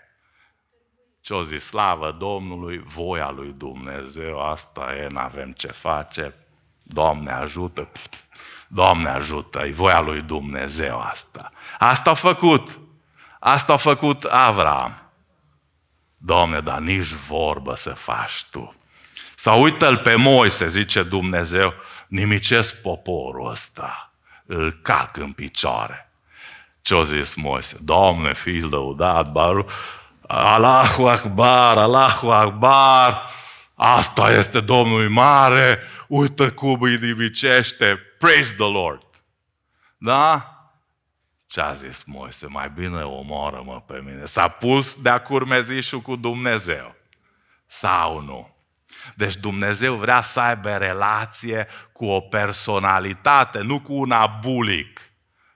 A: Ce o zis, slavă Domnului, voia lui Dumnezeu, asta e, n-avem ce face, Doamne ajută! Doamne ajută! E voia lui Dumnezeu asta. Asta a făcut. Asta a făcut Avram. Doamne, dar nici vorbă să faci tu. Sau uită-l pe Moise, zice Dumnezeu, nimicesc poporul ăsta, îl calc în picioare. Ce-o zis Moise? Doamne, fii lăudat, baru, Allahu Akbar, Allahu Akbar, asta este Domnul mare, Uită cum îi nimicește. Praise the Lord! Da? Ce a zis Moise? Mai bine omoră-mă pe mine. S-a pus de-a curmezișul cu Dumnezeu. Sau nu? Deci Dumnezeu vrea să aibă relație cu o personalitate, nu cu un abulic.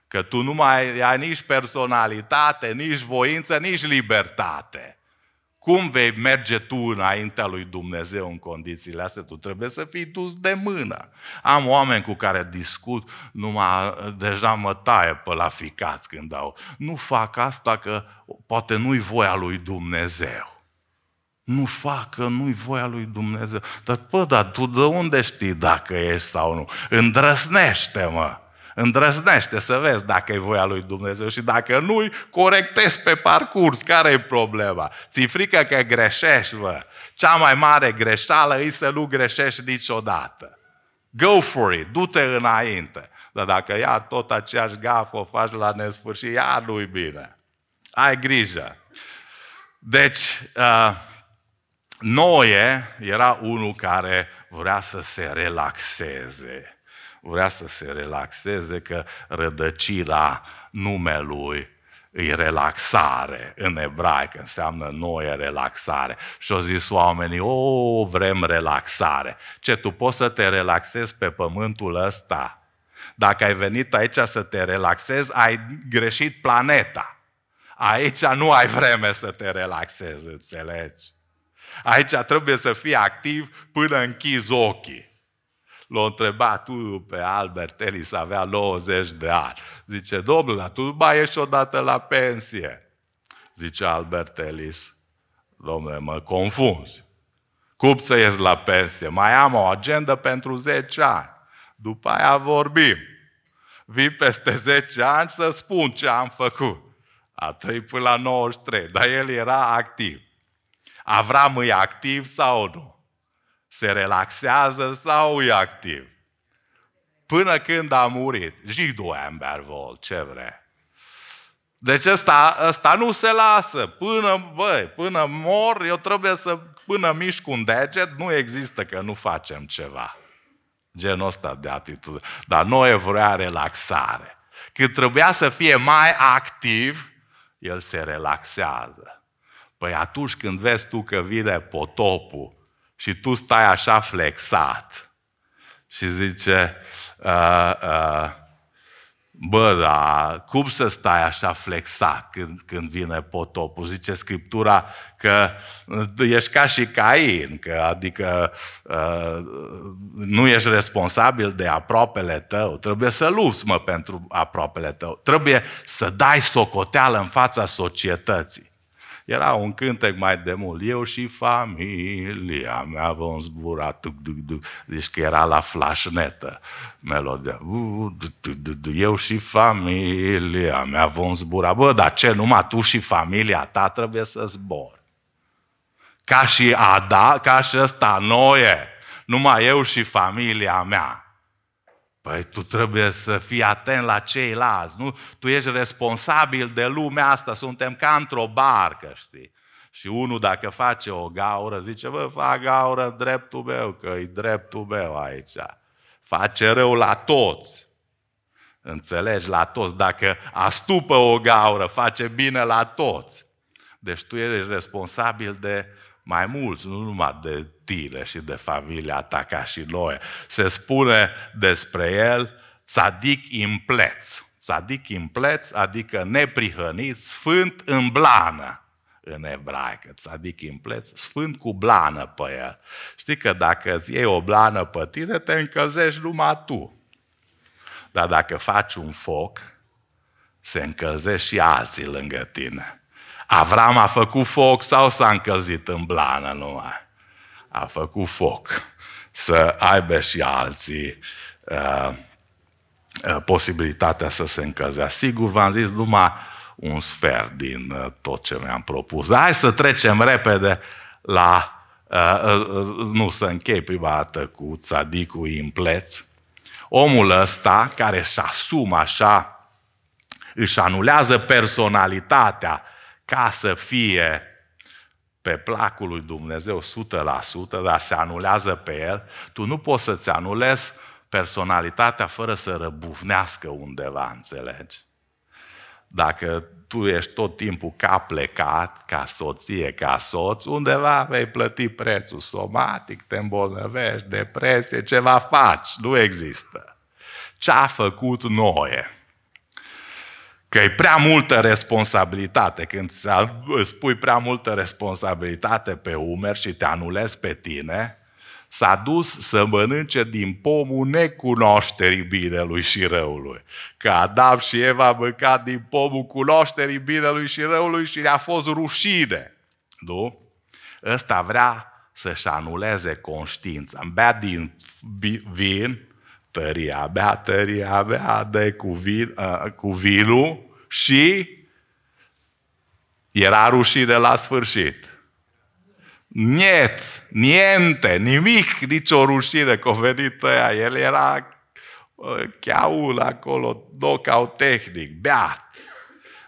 A: Că tu nu mai ai nici personalitate, nici voință, nici libertate. Cum vei merge tu înaintea lui Dumnezeu în condițiile astea? Tu trebuie să fii dus de mână. Am oameni cu care discut, numai deja mă taie pe la ficați când au. Nu fac asta că poate nu-i voia lui Dumnezeu. Nu facă, nu-i voia lui Dumnezeu. Dar, pă, dar tu de unde știi dacă ești sau nu? Îndrăsnește-mă! Îndrăznește să vezi dacă e voia lui Dumnezeu și dacă nu-i, corectezi pe parcurs. care e problema? Ți-i frică că greșești, mă. Cea mai mare greșeală e să nu greșești niciodată. Go for it, du-te înainte. Dar dacă ia tot aceeași gafă o faci la nesfârșit, Ia, nu-i bine. Ai grijă. Deci, uh, Noe era unul care vrea să se relaxeze vrea să se relaxeze, că rădăcina numelui îi relaxare în ebraică, înseamnă noi relaxare. Și au zis oamenii, o, vrem relaxare. Ce, tu poți să te relaxezi pe pământul ăsta? Dacă ai venit aici să te relaxezi, ai greșit planeta. Aici nu ai vreme să te relaxezi, înțelegi? Aici trebuie să fii activ până închizi ochii. L-a întrebat tu pe Albert Ellis, avea 90 de ani. Zice, domnule, tu mai ești odată la pensie. Zice Albert Ellis, domnule, mă confunzi. Cum să ies la pensie? Mai am o agendă pentru 10 ani. După aia vorbim. Vii peste 10 ani să spun ce am făcut. A trăit până la 93, dar el era activ. Avram e activ sau nu? se relaxează sau e activ. Până când a murit. Zsidó ember vol ce vre. Deci ăsta, ăsta nu se lasă. Până, băi, până mor, eu trebuie să, până mișc un deget, nu există că nu facem ceva. Genul ăsta de atitudine. Dar e vrea relaxare. Când trebuia să fie mai activ, el se relaxează. Păi atunci când vezi tu că vine potopul, și tu stai așa flexat și zice, uh, uh, bă, da, cum să stai așa flexat când, când vine potopul? Zice Scriptura că ești ca și Cain, că adică uh, nu ești responsabil de aproapele tău, trebuie să lupți, mă, pentru aproapele tău, trebuie să dai socoteală în fața societății. Era un cântec mai de mult. Eu și familia mea vom zbura. Tuc, tuc, tuc. Deci că era la flașnetă melodia. Eu și familia mea vom zbura. Bă, dar ce, numai tu și familia ta trebuie să zbor, Ca și Ada, ca și ăsta Noe. Numai eu și familia mea. Păi tu trebuie să fii atent la ceilalți, nu? Tu ești responsabil de lumea asta, suntem ca într-o barcă, știi? Și unul dacă face o gaură, zice, vă fac gaură în dreptul meu, că e dreptul meu aici. Face rău la toți. Înțelegi? La toți. Dacă astupă o gaură, face bine la toți. Deci tu ești responsabil de mai mulți, nu numai de tine și de familia ta ca și noi. Se spune despre el țadic impleț. Țadic impleț, adică neprihănit, sfânt în blană în ebraică, țadic impleț, sfânt cu blană pe el. Știi că dacă îți iei o blană pe tine, te încălzești numai tu. Dar dacă faci un foc, se încălzește și alții lângă tine. Avram a făcut foc sau s-a încălzit în blană numai? A făcut foc. Să aibă și alții uh, uh, posibilitatea să se încălzea. Sigur, v-am zis numai un sfert din uh, tot ce mi-am propus. Dar hai să trecem repede la... nu, să închei prima dată cu țadicul impleț. Omul ăsta care își asumă așa, își anulează personalitatea, ca să fie pe placul lui Dumnezeu 100%, dar se anulează pe el, tu nu poți să-ți anulezi personalitatea fără să răbufnească undeva, înțelegi? Dacă tu ești tot timpul ca plecat, ca soție, ca soț, undeva vei plăti prețul somatic, te îmbolnăvești, depresie, ceva faci, nu există. Ce a făcut Noe? Că e prea multă responsabilitate. Când îți pui prea multă responsabilitate pe umeri și te anulezi pe tine, s-a dus să mănânce din pomul necunoașterii binelui și răului. Că Adam și Eva a mâncat din pomul cunoașterii binelui și răului și le-a fost rușine. Nu? Ăsta vrea să-și anuleze conștiința. Bea din vin tăria, bea tăria, bea de cu, vin, uh, cu vinul și era rușine la sfârșit. Niet, niente, nimic, nicio rușine venit aia. El era uh, cheaul acolo, knockout tehnic, beat.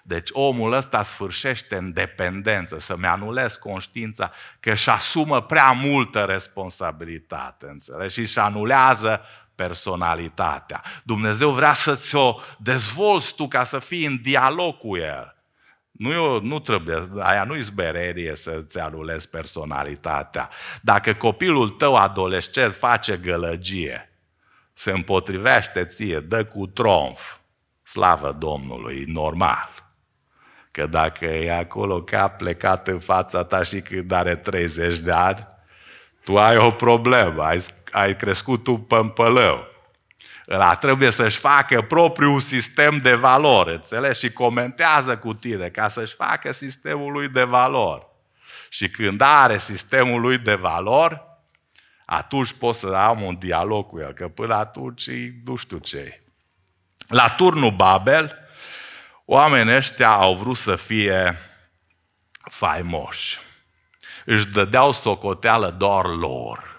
A: Deci omul ăsta sfârșește în dependență, să-mi anulez conștiința că își asumă prea multă responsabilitate, înțelegi? Și își anulează personalitatea. Dumnezeu vrea să-ți o dezvolți tu ca să fii în dialog cu El. Nu, nu trebuie, aia nu-i zbererie să-ți alulezi personalitatea. Dacă copilul tău adolescent face gălăgie, se împotrivește ție, dă cu tronf, slavă Domnului, normal. Că dacă e acolo că a plecat în fața ta și când are 30 de ani, tu ai o problemă, ai ai crescut tu pămpălău. Ăla trebuie să-și facă propriul sistem de valori, înțelegi? Și comentează cu tine ca să-și facă sistemul lui de valori. Și când are sistemul lui de valori, atunci pot să am un dialog cu el, că până atunci nu știu ce La turnul Babel, oamenii ăștia au vrut să fie faimoși. Își dădeau socoteală doar lor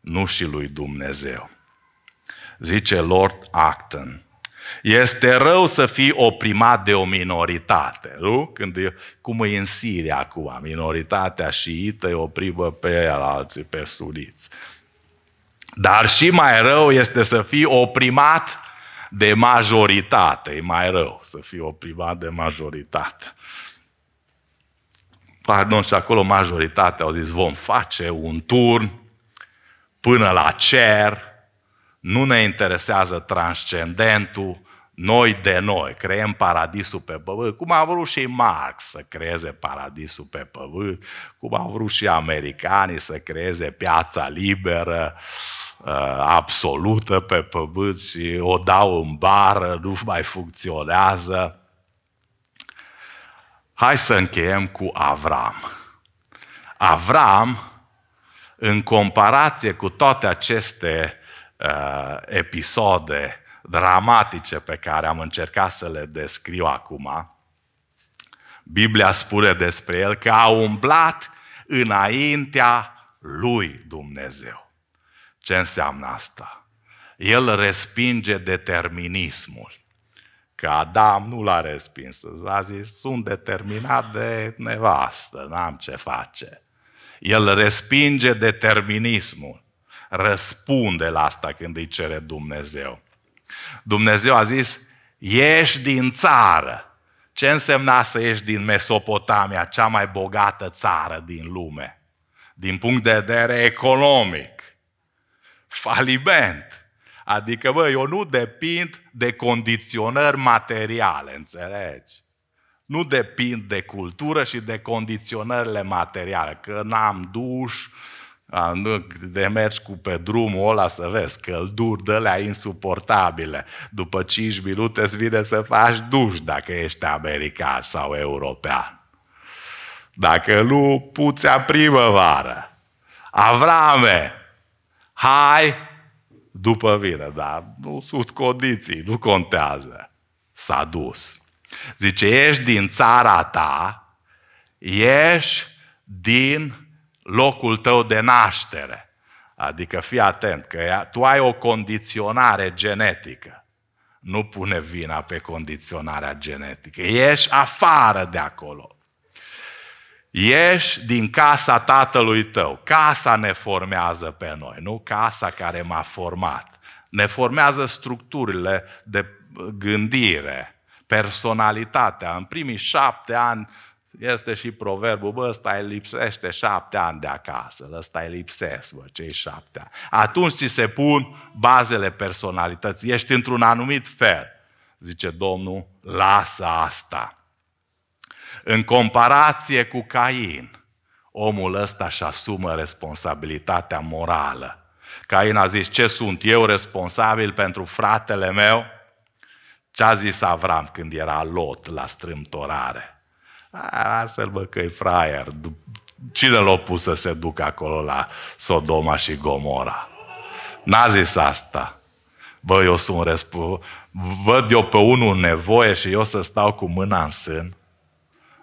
A: nu și lui Dumnezeu. Zice Lord Acton, este rău să fii oprimat de o minoritate, nu? Când e, cum e în Siria acum, minoritatea șiită îi oprimă pe el, alții pe suniți. Dar și mai rău este să fii oprimat de majoritate. E mai rău să fii oprimat de majoritate. Pardon, și acolo majoritatea au zis, vom face un turn până la cer, nu ne interesează transcendentul, noi de noi, creăm paradisul pe pământ, cum a vrut și Marx să creeze paradisul pe pământ, cum au vrut și americanii să creeze piața liberă, ă, absolută pe pământ și o dau în bară, nu mai funcționează. Hai să încheiem cu Avram. Avram în comparație cu toate aceste uh, episoade dramatice pe care am încercat să le descriu acum, Biblia spune despre el că a umblat înaintea lui Dumnezeu. Ce înseamnă asta? El respinge determinismul. Că Adam nu l-a respins. A zis, sunt determinat de nevastă, n-am ce face. El respinge determinismul. Răspunde la asta când îi cere Dumnezeu. Dumnezeu a zis, ieși din țară. Ce însemna să ieși din Mesopotamia, cea mai bogată țară din lume? Din punct de vedere economic. Faliment. Adică, bă, eu nu depind de condiționări materiale, înțelegi? nu depind de cultură și de condiționările materiale, că n-am duș, de mergi cu pe drumul ăla să vezi călduri de alea insuportabile. După 5 minute îți vine să faci duș dacă ești american sau european. Dacă nu, puțea primăvară. Avrame, hai după vină, dar nu sunt condiții, nu contează. S-a dus. Zice, ești din țara ta, ești din locul tău de naștere. Adică fii atent, că tu ai o condiționare genetică. Nu pune vina pe condiționarea genetică. ești afară de acolo. ești din casa tatălui tău. Casa ne formează pe noi, nu casa care m-a format. Ne formează structurile de gândire, personalitatea. În primii șapte ani este și proverbul, bă, ăsta îi lipsește șapte ani de acasă, ăsta îi lipsesc, bă, cei șapte ani. Atunci ți se pun bazele personalității. Ești într-un anumit fel, zice Domnul, lasă asta. În comparație cu Cain, omul ăsta își asumă responsabilitatea morală. Cain a zis, ce sunt eu responsabil pentru fratele meu? Ce a zis Avram când era Lot la strâmtorare? lasă-l bă că e fraier. Cine l-a pus să se ducă acolo la Sodoma și Gomora? N-a zis asta. Bă, eu sunt răspu... Văd eu pe unul nevoie și eu să stau cu mâna în sân,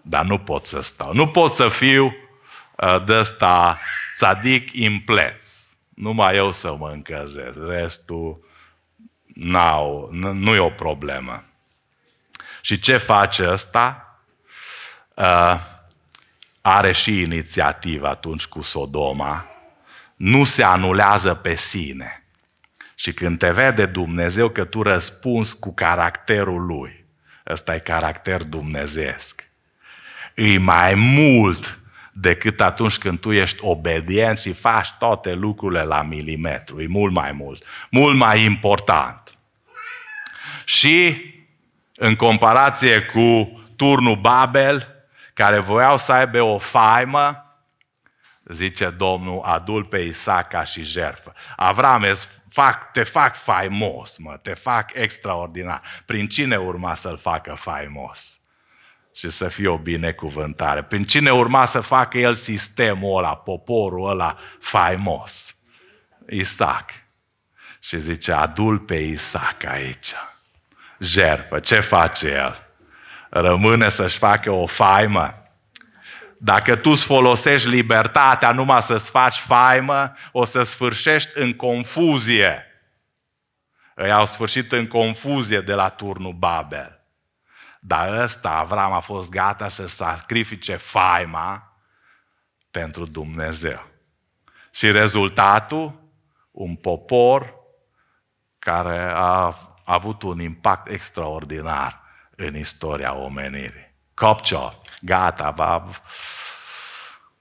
A: dar nu pot să stau. Nu pot să fiu ă, de ăsta țadic impleț. Numai eu să mă încăzesc. Restul n-au, nu e o problemă. Și ce face ăsta? Uh, are și inițiativă atunci cu Sodoma. Nu se anulează pe sine. Și când te vede Dumnezeu că tu răspunzi cu caracterul Lui, ăsta e caracter dumnezeesc. E mai mult decât atunci când tu ești obedient și faci toate lucrurile la milimetru. E mult mai mult, mult mai important. Și în comparație cu turnul Babel, care voiau să aibă o faimă, zice Domnul, adul pe Isaca și jerfă. Avram, fac, te fac faimos, mă, te fac extraordinar. Prin cine urma să-l facă faimos? Și să fie o binecuvântare. Prin cine urma să facă el sistemul ăla, poporul ăla faimos? Isaac. Și zice, adul pe Isaac aici jerfă. Ce face el? Rămâne să-și facă o faimă. Dacă tu îți folosești libertatea numai să-ți faci faimă, o să sfârșești în confuzie. Îi au sfârșit în confuzie de la turnul Babel. Dar ăsta, Avram, a fost gata să sacrifice faima pentru Dumnezeu. Și rezultatul? Un popor care a a avut un impact extraordinar în istoria omenirii. Copcio, gata, va...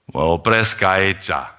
A: mă opresc aici.